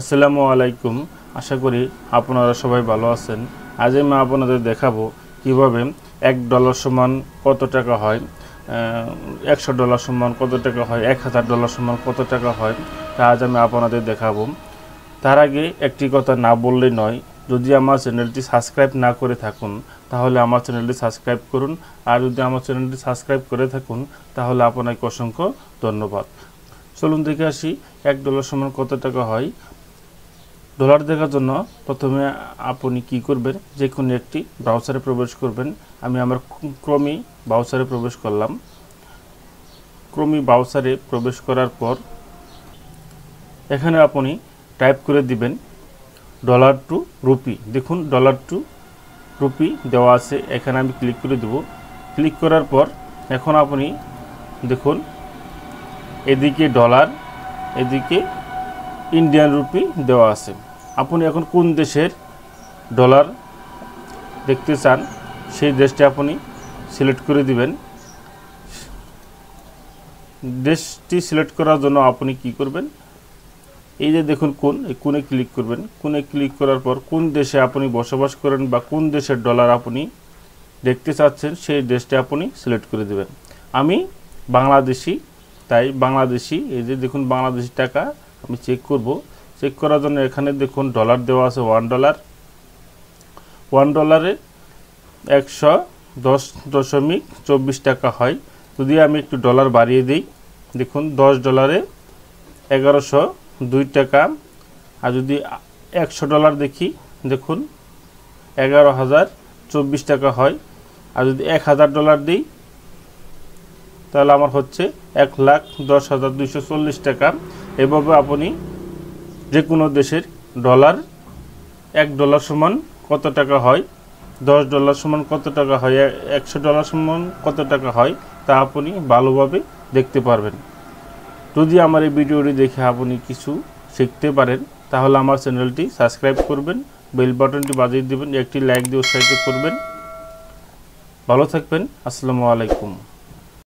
আসসালামু আলাইকুম আশা করি আপনারা সবাই ভালো আছেন আজ আমি আপনাদের দেখাবো কিভাবে এক ডলার সমান কত টাকা হয় একশো ডলার সমান কত টাকা হয় এক হাজার ডলার সমান কত টাকা হয় তা আজ আমি আপনাদের দেখাবো তার আগে একটি কথা না বললেই নয় যদি আমার চ্যানেলটি সাবস্ক্রাইব না করে থাকুন তাহলে আমার চ্যানেলটি সাবস্ক্রাইব করুন আর যদি আমার চ্যানেলটি সাবস্ক্রাইব করে থাকুন তাহলে আপনাকে অসংখ্য ধন্যবাদ চলুন দেখে আসি এক ডলার সমান কত টাকা হয় ডলার দেখার জন্য প্রথমে আপনি কি করবেন যে কোনো একটি ব্রাউসারে প্রবেশ করবেন আমি আমার ক্রমি ব্রাউসারে প্রবেশ করলাম ক্রমি ব্রাউসারে প্রবেশ করার পর এখানে আপনি টাইপ করে দিবেন ডলার টু রুপি দেখুন ডলার টু রুপি দেওয়া আছে এখানে আমি ক্লিক করে দেব ক্লিক করার পর এখন আপনি দেখুন এদিকে ডলার এদিকে ইন্ডিয়ান রুপি দেওয়া আছে আপনি এখন কোন দেশের ডলার দেখতে চান সেই দেশটি আপনি সিলেক্ট করে দিবেন দেশটি সিলেক্ট করার জন্য আপনি কি করবেন এই যে দেখুন কোন এই কোনে ক্লিক করবেন কোনে ক্লিক করার পর কোন দেশে আপনি বসবাস করেন বা কোন দেশের ডলার আপনি দেখতে চাচ্ছেন সেই দেশটি আপনি সিলেক্ট করে দেবেন আমি বাংলাদেশি তাই বাংলাদেশি এই যে দেখুন বাংলাদেশি টাকা আমি চেক করব চেক করার জন্য এখানে দেখুন ডলার দেওয়া আছে ওয়ান ডলার ওয়ান ডলারে একশো দশ দশমিক চব্বিশ টাকা হয় যদি আমি একটু ডলার বাড়িয়ে দিই দেখুন দশ ডলারে এগারোশো দুই টাকা আর যদি একশো ডলার দেখি দেখুন এগারো হাজার চব্বিশ টাকা হয় আর যদি এক হাজার ডলার দিই তাহলে আমার হচ্ছে এক লাখ দশ হাজার দুইশো চল্লিশ টাকা এভাবে আপনি যে কোনো দেশের ডলার এক ডলার সমান কত টাকা হয় দশ ডলার সমান কত টাকা হয় একশো ডলার সমান কত টাকা হয় তা আপনি ভালোভাবে দেখতে পারবেন যদি আমার এই ভিডিওটি দেখে আপনি কিছু শিখতে পারেন তাহলে আমার চ্যানেলটি সাবস্ক্রাইব করবেন বেল বাটনটি বাজিয়ে দেবেন একটি লাইক দিয়ে উৎসাহিত করবেন ভালো থাকবেন আসসালামু আলাইকুম